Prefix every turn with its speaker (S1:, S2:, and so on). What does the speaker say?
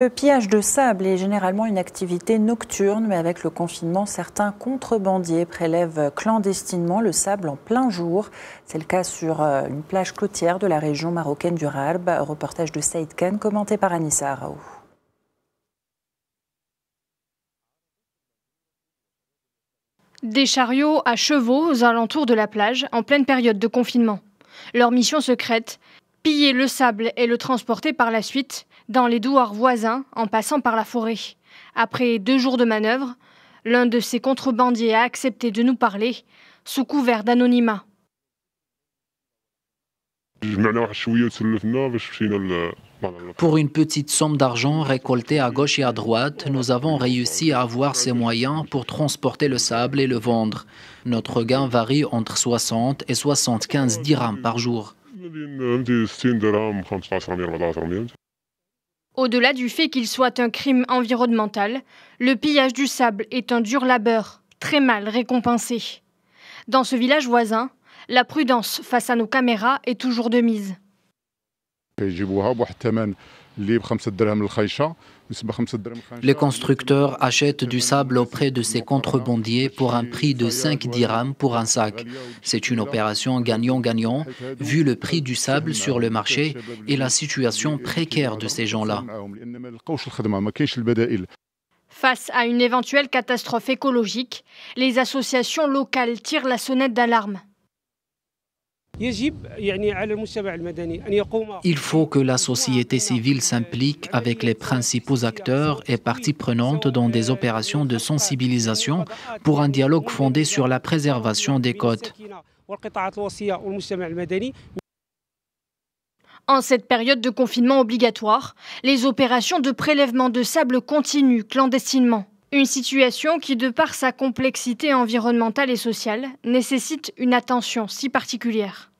S1: Le pillage de sable est généralement une activité nocturne, mais avec le confinement, certains contrebandiers prélèvent clandestinement le sable en plein jour. C'est le cas sur euh, une plage côtière de la région marocaine du Rarb. Reportage de Saïd Khan, commenté par Anissa Araou.
S2: Des chariots à chevaux aux alentours de la plage en pleine période de confinement. Leur mission secrète, piller le sable et le transporter par la suite dans les douars voisins en passant par la forêt. Après deux jours de manœuvre, l'un de ces contrebandiers a accepté de nous parler sous couvert d'anonymat.
S1: Pour une petite somme d'argent récoltée à gauche et à droite, nous avons réussi à avoir ces moyens pour transporter le sable et le vendre. Notre gain varie entre 60 et 75 dirhams par jour.
S2: Au-delà du fait qu'il soit un crime environnemental, le pillage du sable est un dur labeur, très mal récompensé. Dans ce village voisin, la prudence face à nos caméras est toujours de mise.
S1: Les constructeurs achètent du sable auprès de ces contrebandiers pour un prix de 5 dirhams pour un sac. C'est une opération gagnant-gagnant, vu le prix du sable sur le marché et la situation précaire de ces gens-là.
S2: Face à une éventuelle catastrophe écologique, les associations locales tirent la sonnette d'alarme.
S3: Il
S1: faut que la société civile s'implique avec les principaux acteurs et parties prenantes dans des opérations de sensibilisation pour un dialogue fondé sur la préservation des côtes.
S2: En cette période de confinement obligatoire, les opérations de prélèvement de sable continuent clandestinement. Une situation qui, de par sa complexité environnementale et sociale, nécessite une attention si particulière.